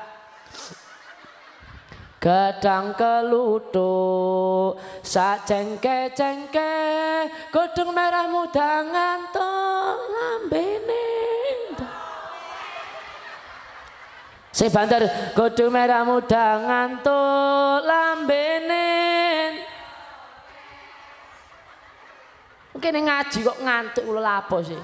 Gedang keluduk sak cengke cengke kudung merah muda ngantuk lambene Sing banter kudung merah muda ngantuk lambene kene ngaji kok ngantuk kula lapo sih.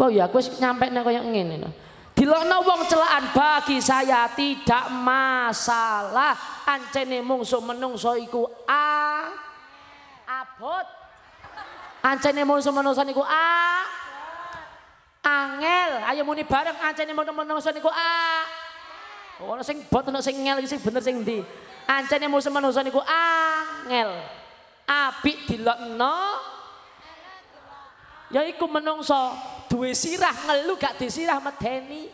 Wah ya aku wis nyampe yang koyo ngene no. Dilokno wong celaan bagi saya tidak masalah. Ancene mungsu menungso iku a abot. Ancene mungsu menungso niku a angel. Ayo muni bareng ancene mungsu menungso niku a. Oh, ono sing bot ono sing ngel sing bener sing ndi? Ancene mungsu menungso niku angel. Api dilokno ya iku menungso duwe sirah ngelu gak disirah medeni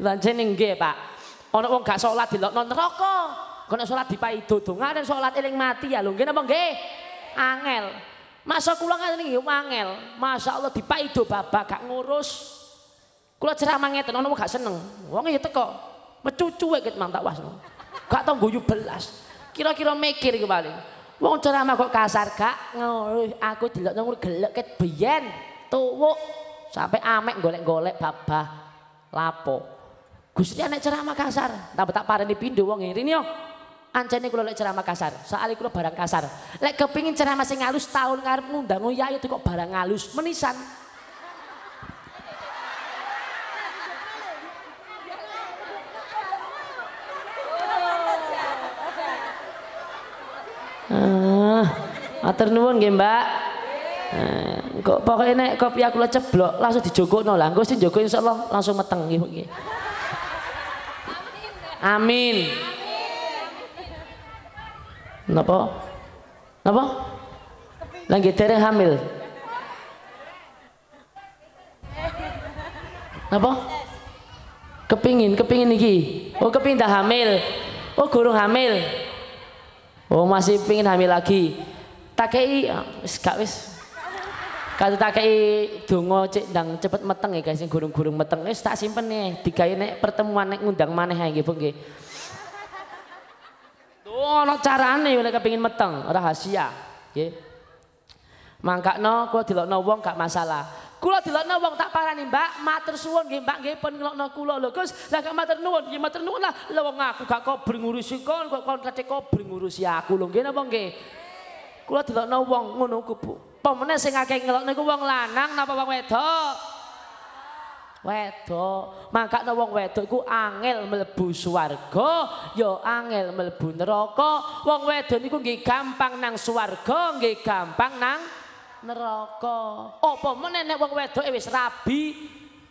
Lancen nggih Pak ana wong gak salat dilokno neraka kena salat dipaido dongaren salat eling mati ya lho nggih napa nggih angel Masa kula ngaten iki angel. Masyaallah dipaido babak gak ngurus. Kula ceramah ngeten ana wong gak seneng. Wong ya teko. Mecucuwe ket mantak wasno gak tau guyu belas. Kira-kira mikir kembali, paling. Wong ceramah kok kasar kak, ngono aku delok nang gelek biyen tuwuk sampai amek golek-golek babah lapo. Gusti anak ceramah kasar, tambah tak pareni pindho wong ngene yo. Ancene kula lek ceramah kasar, soalé kula barang kasar. Lek kepingin ceramah sing halus tahun karep ngundang yai itu kok barang halus menisan. Matur nuwun nggih, Mbak. Nah, kok pokoknya nek kopi aku lo ceblok langsung dijogokno lah. Engko sing Insya insyaallah langsung meteng nggih Amin. Amin. Napa? Napa? Lagi tereng hamil. Napa? Kepingin, kepingin iki. Oh, kepingin hamil. Oh, gurung hamil. Oh, masih pingin hamil lagi takei wis gak wis kalau takei dongo cek dang cepet meteng ya guys, gurung-gurung meteng wis tak simpen nih tiga ini pertemuan nek ngundang mana ae nggih Bu nggih. Ono oh, carane oleh kepengin meteng, rahasia no Mangkakno kula no wong gak masalah. Kula no wong tak parah nih Mbak, mater suwun nggih Mbak nggih pun no kulo lo Gus. Lah gak mater nuwun, nggih mater lah. lo wong aku gak kau ngurusi kon kau kau kate kau ngurusi aku lho no napa Kula delokno wong ngono ku, Bu. Apa meneh sing akeh ngelokno iku wong lanang napa wong wedok? Wedok. Mangkatno wong wedok iku angel mlebu swarga, ya angel mlebu neraka. Wong wedok niku nggih gampang nang swarga, nggih gampang nang neraka. Apa meneh nek wong wedoke wis rabi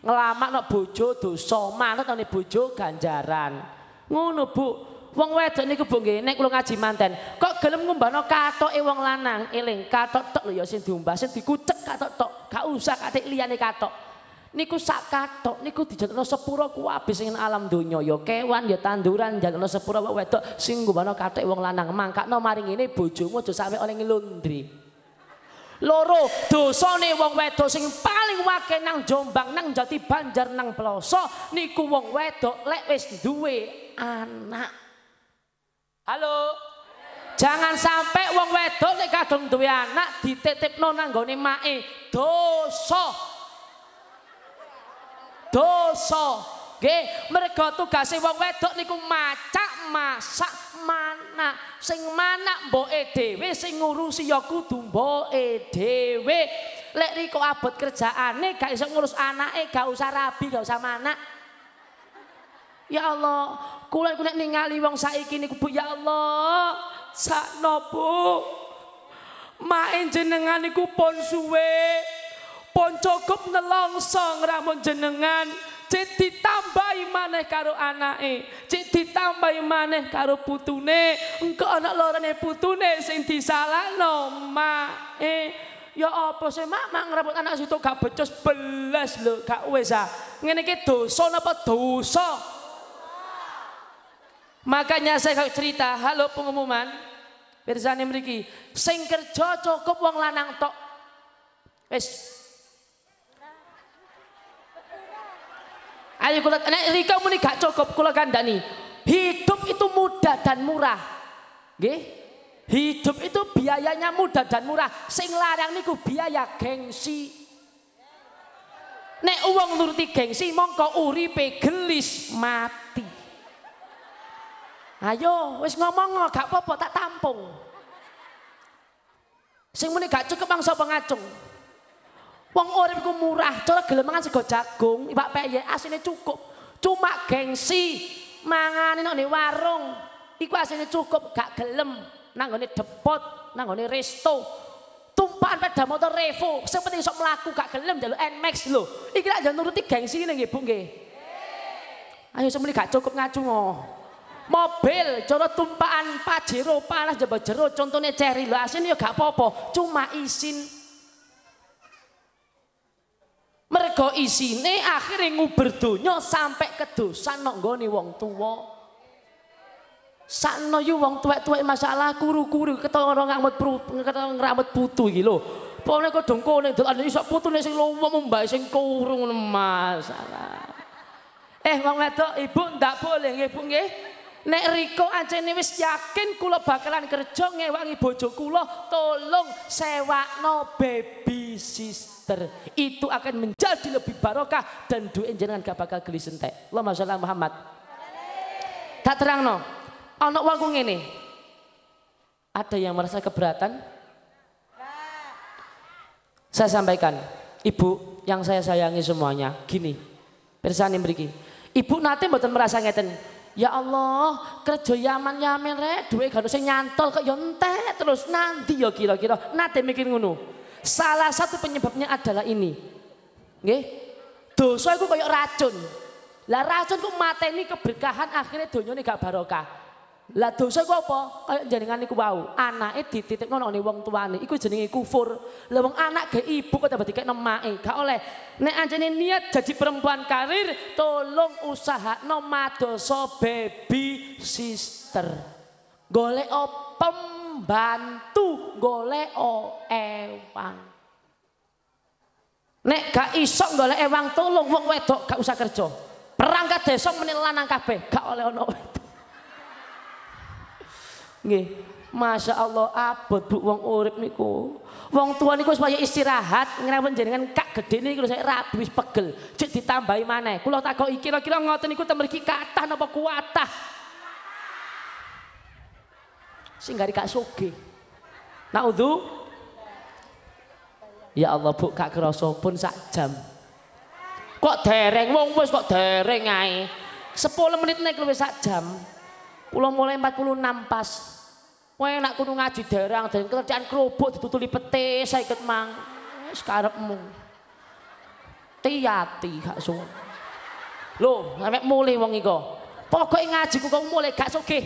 nglamakno bojo dosa, manut ane bojo ganjaran. Ngono, Bu. Wong wedok niku Bu nggih, nek kula ngaji manten, kok gelem ngumbano katoke wong lanang, eling katok tok lho ya sing diumbah, sing dikucek katok tok, gak usah katik liyane katok. Niku sak katok niku dijatno sepura ku habis ing alam donya ya kewan ya tanduran jatno sepura wong wedok sing ngumbano katoke wong lanang, mangkakno maring ngene bojomu aja sampe oleh ngelundri. loro dosane wong wedok sing paling wakenang nang Jombang nang Jati Banjar nang Ploso niku wong wedok lek wis duwe anak Halo. Jangan sampai wong wedok nek kadung duwe anak dititipno nang gone mae. Dosa. Dosa. Nggih, mergo tugase wong wedok niku macak, masak, mana sing manak mboke dhewe sing ngurusi ya kudu mboke dhewe lek riko abot kerjaane gak iso ngurus anake gak usah rabi gak usah manak Ya Allah, kula iku nek ningali wong saiki niku Bu, ya Allah, sakno Bu. Main jenengan niku pun suwe. Pun cukup nelongso ngramun jenengan. Cek ditambahi maneh karo anake, cek ditambahi maneh karo putune. Engko anak lorane putune sing disalahno, Mae. Ya apa sih mak mak ngerebut anak situ gak becus belas lho gak wis ah. Ngene iki dosa napa dosa? Makanya saya cerita, halo pengumuman, Berzani mriki, sing kerja cukup wong lanang tok. Wis. Ayo kula nek rika muni gak cukup kula kandhani. Hidup itu mudah dan murah. Nggih? Hidup itu biayanya mudah dan murah. Sing larang niku biaya gengsi. Nek uang nuruti gengsi mongko uripe gelis mati. Ayo, wis ngomong oh, gak apa-apa tak tampung. Sing muni gak cukup mang pengacung. ngacung. Wong ku murah, cara gelem mangan sego jagung, iwak peye ya, asine cukup. Cuma gengsi mangan nang warung. Iku asine cukup gak gelem ngene depot, ngene resto. Tumpahan pada motor Revo, seperti penting sok mlaku gak gelem njaluk NMAX lho. Iki lak nuruti gengsi ngene nggih Bu nggih. Ayo semuanya gak cukup ngacung. Oh mobil cara tumpaan pajero panas jebak jero contohnya ceri lo asin ya gak popo cuma isin mergo isine akhirnya nguber donya sampai ke dosa nonggoni wong tua sakno yu wong tuwek-tuwek masalah kuru-kuru ketara ngamut ngeramut putu iki lho pokoknya kodong kone dolane iso putune sing lomo mumbai sing kurung masalah eh wong wedok ibu ndak boleh nggih Bu nggih Nek Riko ini wis yakin kulo bakalan kerja ngewangi bojo kulo tolong sewa no baby sister. Itu akan menjadi lebih barokah dan duit jangan gak bakal geli sentek. Allahumma sholli Muhammad. Tak terang no, anak ku ini Ada yang merasa keberatan? Saya sampaikan, Ibu yang saya sayangi semuanya, gini. persani beriki. Ibu nanti mboten merasa ngeten Ya Allah, kerja yaman-yaman rek, duwe gak sing nyantol kok yo ya terus nanti ya kira-kira nate mikir ngono. Salah satu penyebabnya adalah ini. Nggih. Dosa iku koyo racun. Lah racun ku mateni keberkahan akhirnya donyane gak barokah. Lah dosa iku apa? Kayak jenengan niku wau, anake dititipno nang wong tuane. Iku jenenge kufur. Lah wong anak ge ibu kok tambah dikekno make. Gak oleh. Nek anjene niat jadi perempuan karir, tolong usaha no madoso baby sister. Golek pembantu, golek ewang. Nek gak iso golek ewang tolong wong wedok gak usah kerja. Perangkat desa menil lanang kabeh, gak oleh ono Nggih. Masya Allah abot bu wong urip niku. Wong tua niku supaya istirahat ngrawon jenengan kak gede niku saya rap wis pegel. Cek ditambahi maneh. Kula takoki kira-kira ngoten niku temen iki kathah napa kuatah? Sing gari kak soge. Naudzu. Ya Allah bu kak kerasa pun sak jam. Kok dereng wong wis kok dereng ae. Sepuluh menit naik lebih sak jam. Pulau mulai 46 pas. Kowe nak kudu ngaji darang, dan kerjaan kerupuk ditutuli pete saya iket mang. Wis karepmu. Tiati gak suwe. Lo sampe mulai wong iko. pokok ngaji ku kok mulai gak sugih.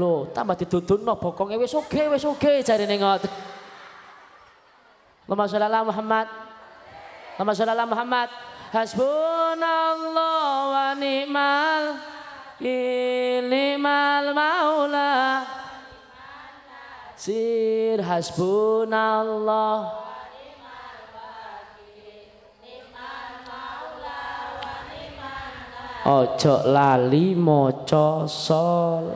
Lo tambah didudunno bokonge pokoknya wes oke, wes oke, cari nengot. sholli ala Muhammad. Allahumma sholli Muhammad. Hasbunallah wa ni'mal limal maula sir hasbunallah Ojo lali maca sol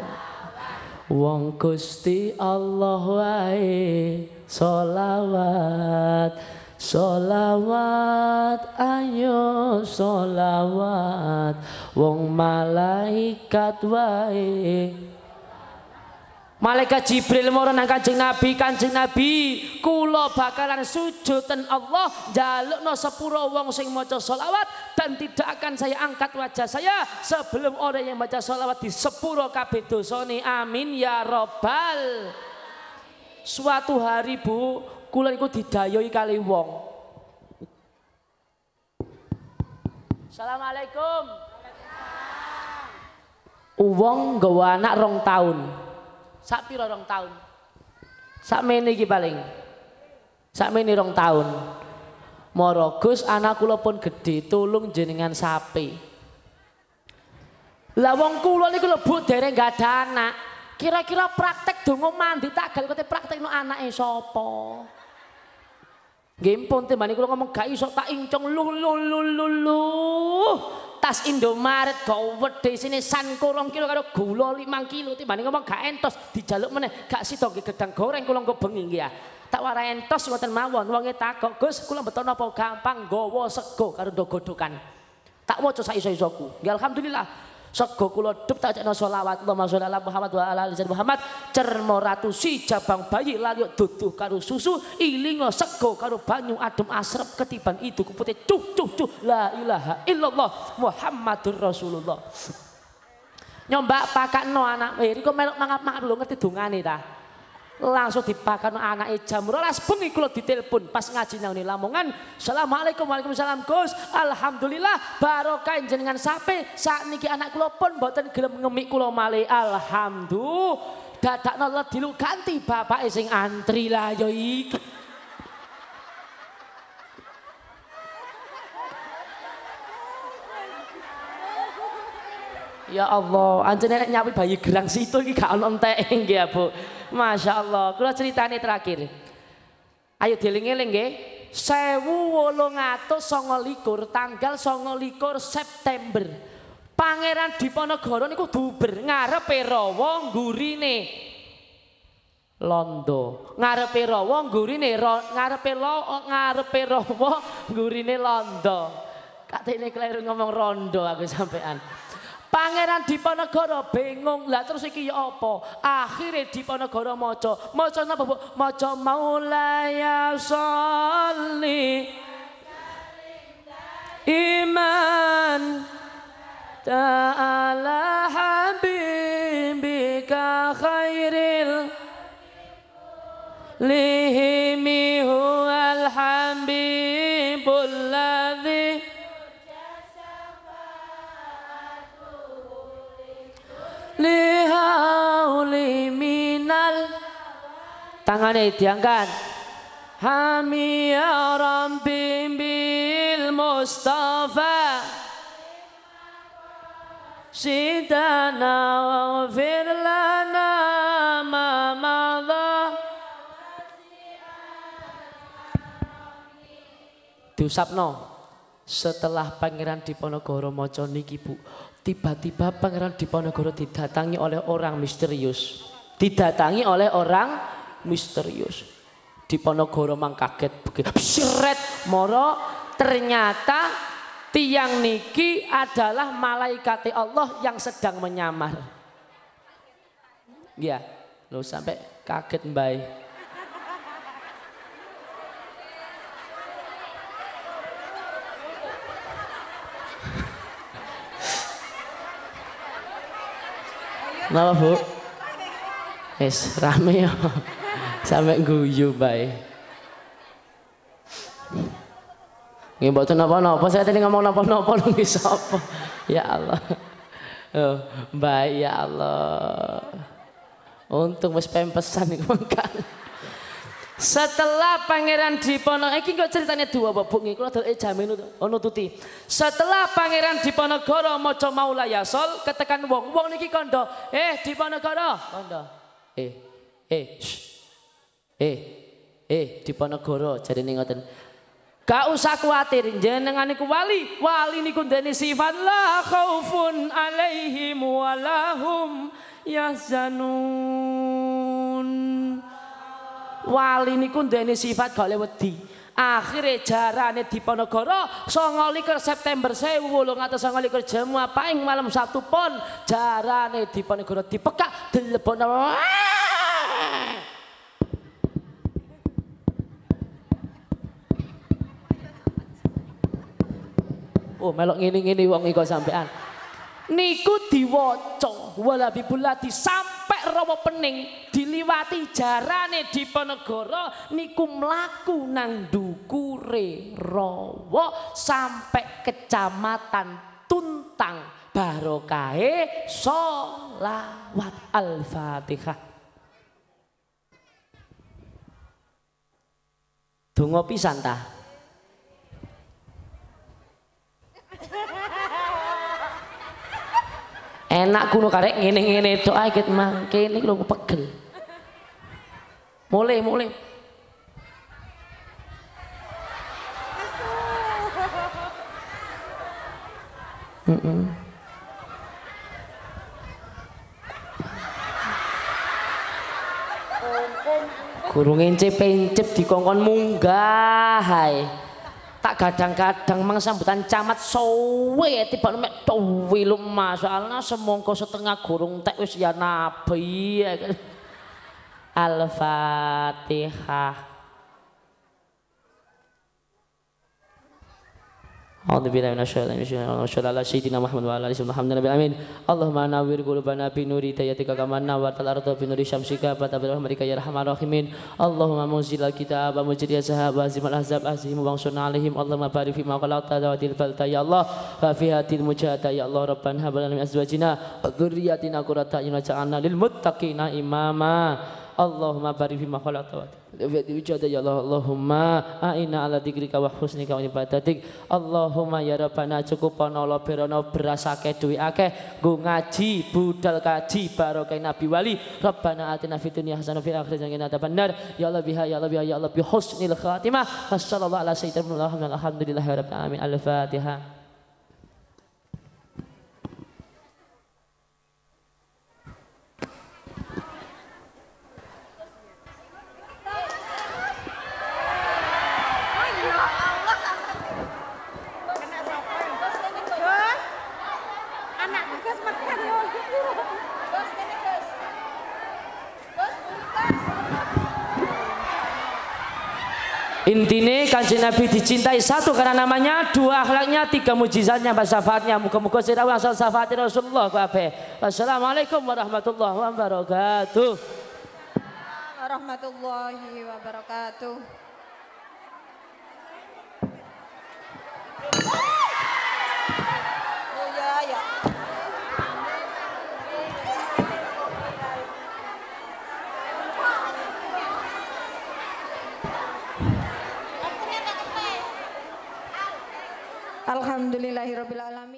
Wong Gusti Allah wae solawat Solawat ayo solawat Wong malaikat wae Malaikat Jibril mau nang Kanjeng Nabi, Kanjeng Nabi, kula bakalan sujud ten Allah jalukno sepuro wong sing maca solawat dan tidak akan saya angkat wajah saya sebelum orang yang baca solawat di sepuro kabeh dosane. Amin ya robbal. Suatu hari Bu, kula iku didayoi kali wong. Assalamualaikum. Wong gawa anak rong tahun. Sak pira rong tahun? Sak meni iki paling. Sak meni rong tahun. Morogus Gus anak kula pun gedhe, tulung jenengan sapi. Lah wong kula niku lebut dereng gak ada anak. Kira-kira praktek dongo mandi tak gal praktek no anake sapa? Gempon temani kula ngomong gak iso tak incong lu Tas Indomaret kok wedhe sini san kurang kilo karo gula 5 kilo timbani ngomong gak entos dijaluk meneh gak sida nggih gedang goreng kula nggo bengi nggih ya. Ah. Tak wara entos wonten mawon wonge takok Gus kula beto napa gampang gawa sego karo ndogodokan. Tak waca sak iso-isoku. Nggih alhamdulillah Sego kula dep tak cekno selawat Allahumma sholli ala Muhammad wa ala ali Muhammad. Cermo ratu si jabang bayi lali duduh karo susu ilingo sego karo banyu adem asrep ketiban itu kupute cuh cuh cuh la ilaha illallah Muhammadur Rasulullah. Nyombak pakakno anak wiri kok melok mangap-mangap lho ngerti dungane ta langsung no anak jamur ras bengi kula ditelepon pas ngaji nang lamongan Assalamualaikum Waalaikumsalam Gus alhamdulillah barokah jenengan sape niki anak kulo pun mboten gelem ngemik kulo malih alhamdulillah dadakno dilu ganti bapak sing antri lah yoik. Ya, ya Allah, anjene nenek nyapi bayi gerang situ iki gak ono enteke ya, Bu. Masya Allah. Kalau ceritanya terakhir. Ayo dieling Sewu nggih. Songolikur tanggal Songolikur September. Pangeran Diponegoro niku duber, ngarepe rawa Gurine londo. Ngarepe rawa Gurine, ngarepe lo ngarepe rawa Gurine londo. Kata ini kelahiran ngomong rondo aku sampean. Pangeran Diponegoro bingung lah terus iki ya apa? Akhire Diponegoro maca. Maca napa Bu? Maca Maulaya sholli iman ta'ala habibika khairil li tangannya diangkat Hami ya Rabbi bil Mustafa Sidana waghfir lana ma madha Diusapno setelah Pangeran Diponegoro maca niki Bu tiba-tiba Pangeran Diponegoro didatangi oleh orang misterius didatangi oleh orang misterius. Di Ponogoro mang kaget begitu. Seret moro ternyata tiang niki adalah malaikat Allah yang sedang menyamar. Ya, lo sampai kaget mbai. Kenapa bu? Es rame ya. Sampai guyu bae. Nggih mboten napa-napa, saya tadi ngomong napa-napa lho sapa. Ya Allah. Oh, baik ya Allah. Untung wis pempesan iku mengkan. Setelah Pangeran Diponegoro, ini kok ceritanya dua babuk iki kula delok eh, jamin ono tuti. Setelah Pangeran Diponegoro mau Maula Yasol ketekan wong-wong niki kondo, "Eh Diponegoro." Kondo. Eh, eh. Shh. Eh, eh Diponegoro jarine ngoten. Gak usah khawatir jenengan niku wali, wali niku dene sifat la khaufun alaihim walahum yahzanun. Wali niku dene sifat gak wedi. akhirnya jarane Diponegoro songo likur September saya lung atau songo likur jamu apa yang malam satu pon jarane Diponegoro dipekak dilebon Oh melok ngene-ngene wong iko sampean. Niku diwoco walabi buladi sampai rawa pening diliwati jarane Ponegoro, niku melaku nang dukure rawa sampai kecamatan Tuntang barokahe solawat Al-Fatihah. Tunggu pisan ta? Enak kuno karek ngene ngene tok ae ket mangke iki lho pegel. Mulih mulih. Mm -mm. Kurungin cepencep di kongkon munggah. Hai. tak kadang-kadang mang sambutan camat sowe tiba mek tuwi lumah soalnya semongko setengah gurung tek wis ya nabi ya. Kan. Al-Fatihah A'udzu billahi minasyaitonir rajim. Allahumma shalli ala sayyidina Muhammad wa ala alihi wa sahbihi wa sallim. Allahumma nawwir qulubana bi nuri tayyatika kama nawwarta al-ardha bi nuri syamsika wa tabarra rahmatika ya arhamar Allahumma munzil al-kitaba mujriya sahaba azimal ahzab azim wa ansurna Allahumma barik fi ma qalata wa til falta ya Allah. min azwajina wa dhurriyyatina qurrata a'yun waj'alna imama. Allahumma barik fima khalaqta wa bi wijada ya Allah Allahumma aina ala dikrika wa husnika wa ibadatik Allahumma ya rabbana cukup ana loberana beras akeh duwe akeh nggo ngaji budal kaji barokah nabi wali rabbana atina fid dunya hasanah fil akhirati hasanah wa qina ya Allah biha ya Allah biha ya Allah bi husnil khatimah sallallahu ala sayyidina Muhammad alhamdulillahi rabbil alamin al-fatihah intinya kanjeng Nabi dicintai satu karena namanya, dua akhlaknya, tiga mujizatnya, empat syafaatnya. Muka-muka sirah asal syafaat Rasulullah kabeh. Wassalamualaikum warahmatullahi wabarakatuh. Warahmatullahi wabarakatuh. Alhamdulillahirrabbilalamin